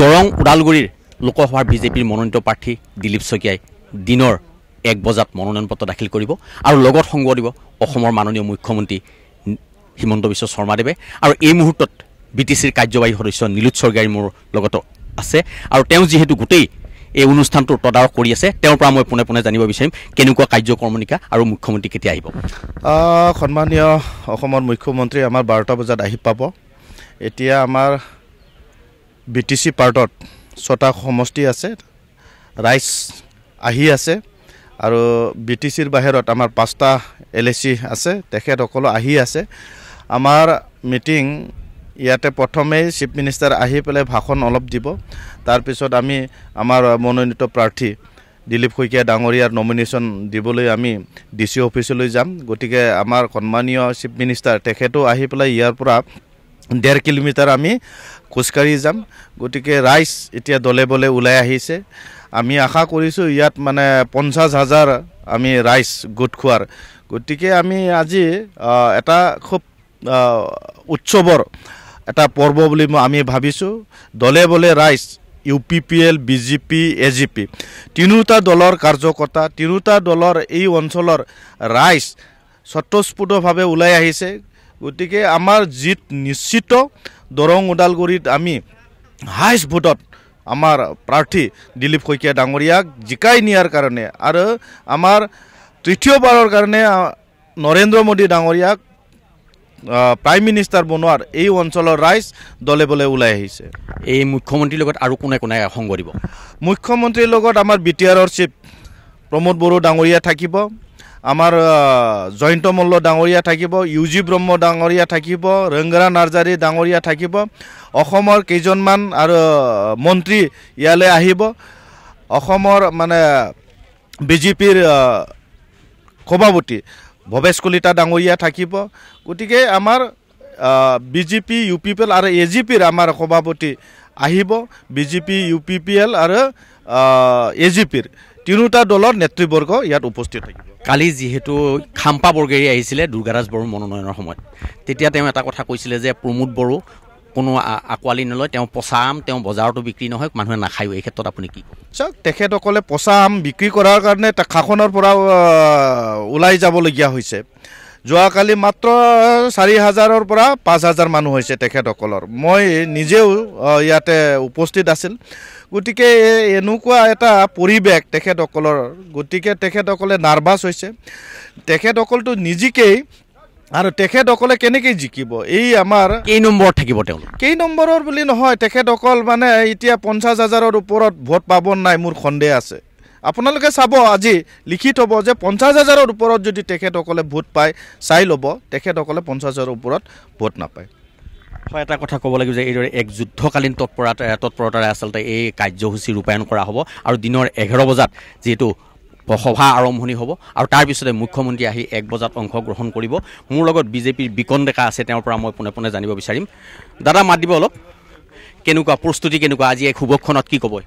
দৰং ওদালগুৰিৰ লোকসভাৰ বিজেপিৰ মনোনীত প্ৰাৰ্থী দিলীপ শইকীয়াই দিনৰ এক বজাত মনোনয়ন পত্ৰ দাখিল কৰিব আৰু লগত সংগ দিব অসমৰ মাননীয় মুখ্যমন্ত্ৰী হিমন্ত বিশ্ব শৰ্মাদেৱে আৰু এই মুহূৰ্তত বি টি চিৰ কাৰ্যবাহী সদস্য নীলোৎ স্বৰ্গীয়াৰ মোৰ লগত আছে আৰু তেওঁ যিহেতু গোটেই এই অনুষ্ঠানটো তদাৰক কৰি আছে তেওঁৰ পৰা মই পোনে পোনে জানিব বিচাৰিম কেনেকুৱা কাৰ্যকৰ্মণিকা আৰু মুখ্যমন্ত্ৰী কেতিয়া আহিব সন্মানীয় অসমৰ মুখ্যমন্ত্ৰী আমাৰ বাৰটা বজাত আহি পাব এতিয়া আমাৰ বি টি চি পাৰ্টত ছটা সমষ্টি আছে ৰাইজ আহি আছে আৰু বি টি চিৰ বাহিৰত আমাৰ পাঁচটা এল এ চি আছে তেখেতসকলো আহি আছে আমাৰ মিটিং ইয়াতে প্ৰথমেই চিফ মিনিষ্টাৰ আহি পেলাই ভাষণ অলপ দিব তাৰপিছত আমি আমাৰ মনোনীত প্ৰাৰ্থী দিলীপ শইকীয়া ডাঙৰীয়াৰ নমিনেশ্যন দিবলৈ আমি ডি চি অফিচলৈ যাম গতিকে আমাৰ সন্মানীয় চিফ মিনিষ্টাৰ তেখেতো আহি পেলাই ইয়াৰ পৰা ডেৰ কিলোমিটাৰ আমি খোজকাঢ়ি যাম গতিকে ৰাইজ এতিয়া দলে বলে ওলাই আহিছে আমি আশা কৰিছোঁ ইয়াত মানে পঞ্চাছ হাজাৰ আমি ৰাইজ গোট খোৱাৰ গতিকে আমি আজি এটা খুব উৎসৱৰ এটা পৰ্ব বুলি মই আমি ভাবিছোঁ দলে বলে ৰাইজ U P P L B J P A G P তিনিওটা দলৰ কাৰ্যকৰ্তা তিনিওটা দলৰ এই অঞ্চলৰ ৰাইজ স্বতঃস্ফূৰ্তভাৱে ওলাই আহিছে গতিকে আমাৰ যি নিশ্চিত দৰং ওদালগুৰিত আমি হাইষ্ট ভোটত আমাৰ প্ৰাৰ্থী দিলীপ শইকীয়া ডাঙৰীয়াক জিকাই নিয়াৰ কাৰণে আৰু আমাৰ তৃতীয়বাৰৰ কাৰণে নৰেন্দ্ৰ মোদী ডাঙৰীয়াক প্ৰাইম মিনিষ্টাৰ বনোৱাৰ এই অঞ্চলৰ ৰাইজ দলে বলে ওলাই আহিছে এই মুখ্যমন্ত্ৰীৰ লগত আৰু কোনে কোনে সংগ দিব মুখ্যমন্ত্ৰীৰ লগত আমাৰ বি টি আৰৰ চিফ প্ৰমোদ বড়ো ডাঙৰীয়া থাকিব আমাৰ মল্ল ডাঙৰীয়া থাকিব ইউজি ব্ৰহ্ম ডাঙৰীয়া থাকিব ৰংগৰা নাৰ্জাৰী ডাঙৰীয়া থাকিব অসমৰ কেইজনমান আৰু মন্ত্ৰী ইয়ালৈ আহিব অসমৰ মানে বি জে পিৰ সভাপতি ভৱেশ কলিতা ডাঙৰীয়া থাকিব গতিকে আমাৰ B J P U P P L আৰু এ জি পিৰ আমাৰ সভাপতি আহিব B J P U P P L আৰু এ জি পিৰ তিনিওটা দলৰ নেতৃবৰ্গ ইয়াত উপস্থিত থাকিব কালি যিহেতু খাম্পা বৰগেৰী আহিছিলে দুৰ্গাৰাজ বড়োৰ মনোনয়নৰ সময়ত তেতিয়া তেওঁ এটা কথা কৈছিলে যে প্ৰমোদ বড়ো কোনো আঁকোৱালি নলয় তেওঁ পচা আম তেওঁ বজাৰতো বিক্ৰী নহয় মানুহে নাখায়ো এই ক্ষেত্ৰত আপুনি কি চাওক তেখেতসকলে পচা আম বিক্ৰী কৰাৰ কাৰণে শাসনৰ পৰা ওলাই যাবলগীয়া হৈছে যোৱাকালি মাত্ৰ চাৰি হাজাৰৰ পৰা পাঁচ হাজাৰ মানুহ হৈছে তেখেতসকলৰ মই নিজেও ইয়াতে উপস্থিত আছিল গতিকে এনেকুৱা এটা পৰিৱেশ তেখেতসকলৰ গতিকে তেখেতসকলে নাৰ্ভাছ হৈছে তেখেতসকলতো নিজিকেই আৰু তেখেতসকলে কেনেকৈ জিকিব এই আমাৰ কেই নম্বৰত থাকিব তেওঁলোক কেই নম্বৰৰ বুলি নহয় তেখেতসকল মানে এতিয়া পঞ্চাছ হাজাৰৰ ওপৰত ভোট পাব নাই মোৰ সন্দেহ আছে আপোনালোকে চাব আজি লিখি থ'ব যে পঞ্চাছ হাজাৰৰ ওপৰত যদি তেখেতসকলে ভোট পায় চাই ল'ব তেখেতসকলে পঞ্চাছ হাজাৰৰ ওপৰত ভোট নাপায় হয় এটা কথা ক'ব লাগিব যে এইদৰে এক যুদ্ধকালীন তৎপৰতা তৎপৰতাৰে আচলতে এই কাৰ্যসূচী ৰূপায়ণ কৰা হ'ব আৰু দিনৰ এঘাৰ বজাত যিহেতু সভা আৰম্ভণি হ'ব আৰু তাৰপিছতে মুখ্যমন্ত্ৰী আহি এক বজাত অংশগ্ৰহণ কৰিব মোৰ লগত বিজেপিৰ বিকণ ডেকা আছে তেওঁৰ পৰা মই পোনে পোনে জানিব বিচাৰিম দাদা মাত দিব অলপ কেনেকুৱা প্ৰস্তুতি কেনেকুৱা আজি এক শুভক্ষণত কি ক'বই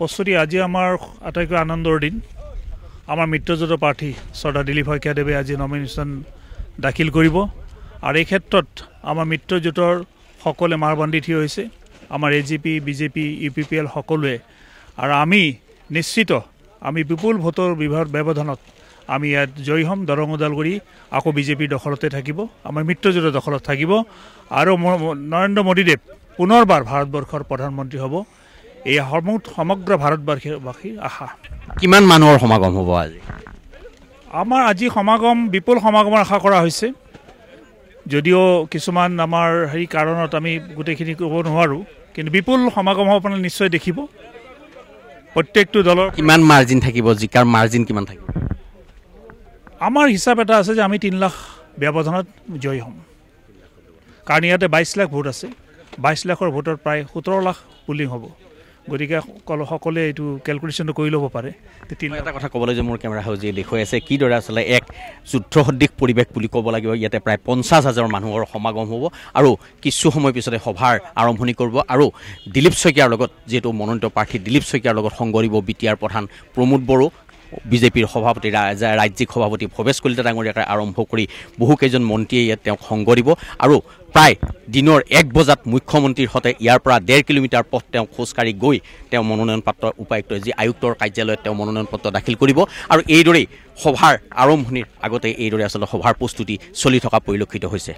প্ৰস্তুতি আজি আমাৰ আটাইতকৈ আনন্দৰ দিন আমাৰ মিত্ৰজোঁটৰ প্ৰাৰ্থী শ্ৰদ্ধা দিলীপ শইকীয়াদেৱে আজি নমিনেশ্যন দাখিল কৰিব আৰু এই ক্ষেত্ৰত আমাৰ মিত্ৰজোঁটৰ সকলোৱে মাৰ বান্ধি থিয় হৈছে আমাৰ A G P BJP U P P L সকলোৱে আৰু আমি নিশ্চিত আমি বিপুল ভোটৰ বিভাগ ব্যৱধানত আমি ইয়াত জয়ী হ'ম দৰং ওদালগুৰি আকৌ বিজেপিৰ দখলতে থাকিব আমাৰ মিত্ৰজোঁটৰ দখলত থাকিব আৰু নৰেন্দ্ৰ মোদীদেৱ পুনৰবাৰ ভাৰতবৰ্ষৰ প্ৰধানমন্ত্ৰী হ'ব এই সমুঠ সমগ্ৰ ভাৰতবৰ্ষবাসীৰ আশা কিমান মানুহৰ সমাগম হব আজি আমাৰ আজি সমাগম বিপুল সমাগমৰ আশা কৰা হৈছে যদিও কিছুমান আমাৰ হেৰি কাৰণত আমি গোটেইখিনি কব নোৱাৰোঁ কিন্তু বিপুল সমাগম হব নিশ্চয় দেখিব প্ৰত্যেকটো দলৰ কিমান মাৰ্জিন থাকিব জিকাৰ মাৰ্জিন কিমান থাকিব আমাৰ হিচাপ এটা আছে যে আমি তিনি লাখ ব্যৱধানত জয়ী হম কাৰণ ইয়াতে বাইছ লাখ ভোট আছে বাইছ লাখৰ ভোটত প্ৰায় সোতৰ লাখ পুলিং হ'ব গতিকে সকলো সকলোৱে এইটো কেলকুলেশ্যনটো কৰি ল'ব পাৰে তিনি এটা কথা ক'বলৈ যে মোৰ কেমেৰা হাউচ দেখুৱাই আছে কিদৰে আচলতে এক যুদ্ধ সদৃশ পৰিৱেশ বুলি ক'ব লাগিব ইয়াতে প্ৰায় পঞ্চাছ হাজাৰ মানুহৰ সমাগম হ'ব আৰু কিছু সময় পিছতে সভাৰ আৰম্ভণি কৰিব আৰু দিলীপ শইকীয়াৰ লগত যিহেতু মনোনীত প্ৰাৰ্থী দিলীপ শইকীয়াৰ লগত সংগ দিব বি টি আৰ প্ৰধান প্ৰমোদ বড়ো বিজেপিৰ সভাপতি ৰাজ্যিক সভাপতি ভৱেশ কলিতা ডাঙৰীয়াকে আৰম্ভ কৰি বহুকেইজন মন্ত্ৰীয়ে ইয়াত তেওঁক সংগ দিব আৰু প্ৰায় দিনৰ এক বজাত মুখ্যমন্ত্ৰীৰ সৈতে ইয়াৰ পৰা ডেৰ কিলোমিটাৰ পথ তেওঁ খোজকাঢ়ি গৈ তেওঁ মনোনয়ন পত্ৰ উপায়ুক্ত যি আয়ুক্তৰ কাৰ্যালয়ত তেওঁ মনোনয়ন পত্ৰ দাখিল কৰিব আৰু এইদৰেই সভাৰ আৰম্ভণিৰ আগতে এইদৰে আচলতে সভাৰ প্ৰস্তুতি চলি থকা পৰিলক্ষিত হৈছে